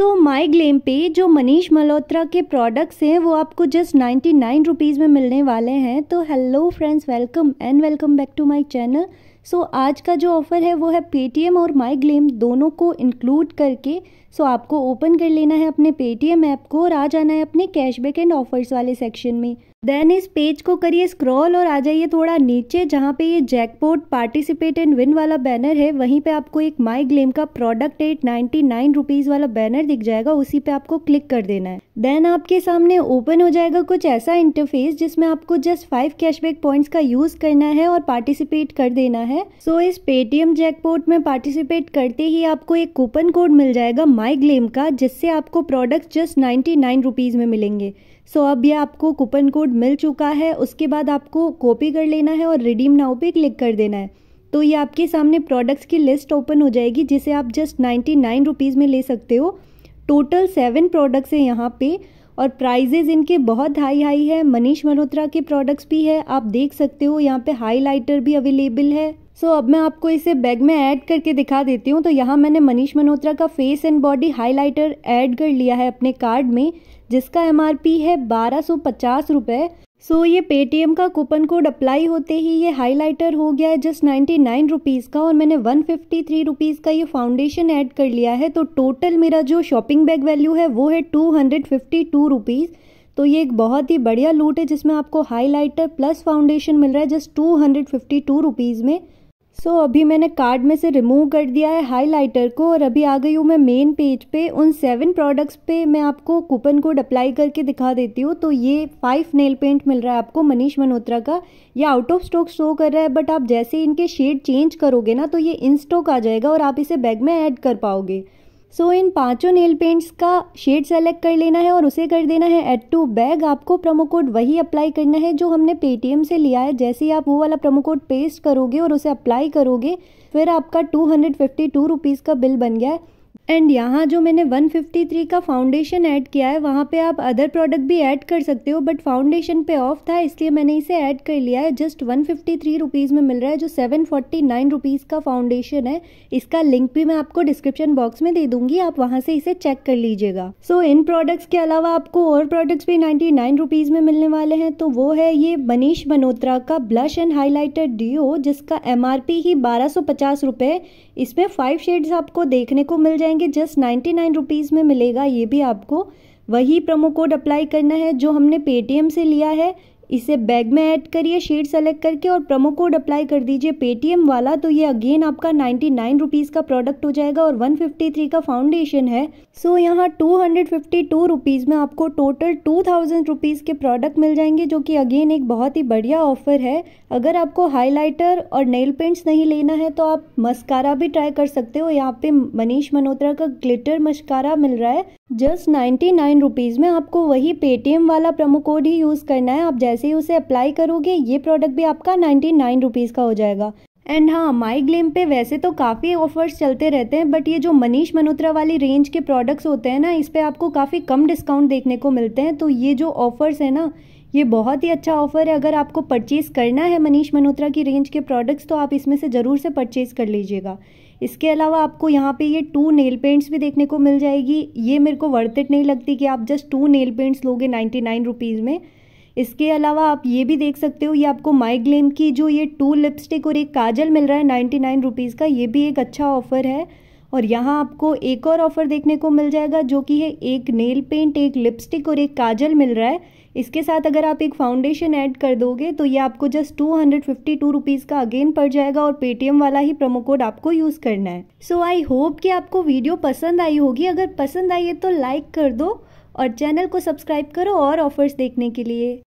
सो माई glam पे जो मनीष मल्होत्रा के प्रोडक्ट्स हैं वो आपको जस्ट नाइन्टी नाइन रुपीज़ में मिलने वाले हैं तो hello friends welcome and welcome back to my channel so so, आज का जो ऑफ़र है वो है पेटीएम और माई ग्लेम दोनों को इंक्लूड करके सो so, आपको ओपन कर लेना है अपने पेटीएम ऐप को और आ जाना है अपने कैशबैक एंड ऑफर्स वाले सेक्शन में देन इस पेज को करिए स्क्रॉल और आ जाइए थोड़ा नीचे जहाँ पे ये जैकपोर्ट पार्टिसिपेट एंड विन वाला बैनर है वहीं पे आपको एक माई ग्लेम का product at ninety nine rupees वाला बैनर दिख जाएगा उसी पे आपको क्लिक कर देना है देन आपके सामने ओपन हो जाएगा कुछ ऐसा इंटरफेस जिसमें आपको जस्ट फाइव कैशबैक पॉइंट्स का यूज़ करना है और पार्टिसिपेट कर देना है सो so, इस पेटीएम जैकपोर्ट में पार्टिसिपेट करते ही आपको एक कूपन कोड मिल जाएगा माई ग्लेम का जिससे आपको product just ninety nine rupees में मिलेंगे सो so, अब यह आपको कूपन कोड मिल चुका है उसके बाद आपको कॉपी कर लेना है और रिडीम नाउ पे क्लिक कर देना है तो ये आपके सामने प्रोडक्ट्स की लिस्ट ओपन हो जाएगी जिसे आप जस्ट नाइन्टी नाइन रुपीज़ में ले सकते हो टोटल सेवन प्रोडक्ट्स हैं यहाँ पे और प्राइजेज इनके बहुत हाई हाई है मनीष मल्होत्रा के प्रोडक्ट्स भी है आप देख सकते हो यहाँ पे हाइलाइटर भी अवेलेबल है सो so, अब मैं आपको इसे बैग में ऐड करके दिखा देती हूँ तो यहाँ मैंने मनीष मल्होत्रा का face and body highlighter add कर लिया है अपने कार्ड में जिसका एम है बारह सौ सो so, ये पेटीएम का कूपन कोड अप्लाई होते ही ये हाइलाइटर हो गया है जस्ट नाइन्टी नाइन रुपीज़ का और मैंने वन फिफ्टी थ्री रुपीज़ का ये फाउंडेशन ऐड कर लिया है तो टोटल मेरा जो शॉपिंग बैग वैल्यू है वो है two hundred fifty two rupees तो ये एक बहुत ही बढ़िया लूट है जिसमें आपको हाइलाइटर प्लस फाउंडेशन मिल रहा है just two hundred fifty two rupees में सो so, अभी मैंने कार्ड में से रिमूव कर दिया है हाइलाइटर को और अभी आ गई हूँ मैं मेन पेज पे उन सेवन प्रोडक्ट्स पे मैं आपको कूपन कोड अप्लाई करके दिखा देती हूँ तो ये फाइव नेल पेंट मिल रहा है आपको मनीष मनोत्रा का ये आउट ऑफ स्टॉक शो कर रहा है बट आप जैसे इनके शेड चेंज करोगे ना तो ये इन स्टॉक आ जाएगा और आप इसे बैग में ऐड कर पाओगे सो so, इन पांचों नेल पेंट्स का शेड सेलेक्ट कर लेना है और उसे कर देना है एड टू बैग आपको प्रोमो कोड वही अप्लाई करना है जो हमने पेटीएम से लिया है जैसे ही आप वो वाला प्रोमो कोड पेस्ट करोगे और उसे अप्लाई करोगे फिर आपका two hundred fifty two rupees का बिल बन गया है एंड यहाँ जो मैंने 153 का फाउंडेशन ऐड किया है वहाँ पे आप अदर प्रोडक्ट भी ऐड कर सकते हो बट फाउंडेशन पे ऑफ था इसलिए मैंने इसे ऐड कर लिया है जस्ट 153 रुपीस में मिल रहा है जो 749 रुपीस का फाउंडेशन है इसका लिंक भी मैं आपको डिस्क्रिप्शन बॉक्स में दे दूंगी आप वहाँ से इसे चेक कर लीजिएगा सो so, इन प्रोडक्ट्स के अलावा आपको और प्रोडक्ट्स भी नाइन्टी नाइन में मिलने वाले हैं तो वो है ये मनीष मनोत्रा का ब्लश एंड हाईलाइटर डिओ जिसका एम ही बारह सौ इसमें फाइव शेड्स आपको देखने को मिल जाएंगे जस्ट नाइन्टी नाइन रुपीज़ में मिलेगा ये भी आपको वही प्रोमो कोड अप्लाई करना है जो हमने पेटीएम से लिया है इसे बैग में ऐड करिए शेड सेलेक्ट करके और प्रोमो कोड अप्लाई कर दीजिए पेटीएम वाला तो ये अगेन आपका नाइन्टी नाइन रुपीज़ का प्रोडक्ट हो जाएगा और वन फिफ्टी थ्री का फाउंडेशन है सो यहाँ two hundred fifty two rupees में आपको टोटल टू थाउजेंड रुपीज़ के प्रोडक्ट मिल जाएंगे जो कि अगेन एक बहुत ही बढ़िया ऑफर है अगर आपको हाईलाइटर और नेल पेंट्स नहीं लेना है तो आप मस्कारा भी ट्राई कर सकते हो यहाँ पे मनीष मनोत्रा का ग्लिटर मस्कारा मिल रहा है जस्ट नाइन्टी नाइन रुपीज़ में आपको वही पेटीएम वाला प्रोमो कोड ही यूज़ करना है आप जैसे ही उसे अप्लाई करोगे ये प्रोडक्ट भी आपका नाइन्टी नाइन रुपीज़ का हो जाएगा एंड हाँ माई ग्लेम पे वैसे तो काफ़ी ऑफर्स चलते रहते हैं बट ये जो मनीष मनोत्रा वाली रेंज के प्रोडक्ट्स होते हैं ना इस पर आपको काफ़ी कम डिस्काउंट देखने को मिलते हैं तो ये जो ऑफर्स हैं ना ये बहुत ही अच्छा ऑफर है अगर आपको परचेज़ करना है मनीष मनोत्रा की रेंज के प्रोडक्ट्स तो आप इसमें से ज़रूर से परचेज़ कर लीजिएगा इसके अलावा आपको यहाँ पे ये टू नेल पेंट्स भी देखने को मिल जाएगी ये मेरे को वर्थिट नहीं लगती कि आप जस्ट टू नेल पेंट्स लोगे नाइन्टी नाइन रुपीज़ में इसके अलावा आप ये भी देख सकते हो ये आपको माई ग्लेम की जो ये टू लिपस्टिक और एक काजल मिल रहा है नाइन्टी नाइन रुपीज़ का ये भी एक अच्छा ऑफ़र है और यहाँ आपको एक और ऑफ़र देखने को मिल जाएगा जो कि है एक नेल पेंट एक लिपस्टिक और एक काजल मिल रहा है इसके साथ अगर आप एक फाउंडेशन ऐड कर दोगे तो ये आपको just two hundred fifty two rupees का अगेन पड़ जाएगा और पेटीएम वाला ही प्रोमो कोड आपको यूज़ करना है सो आई होप कि आपको वीडियो पसंद आई होगी अगर पसंद आई है तो लाइक कर दो और चैनल को सब्सक्राइब करो और ऑफर्स देखने के लिए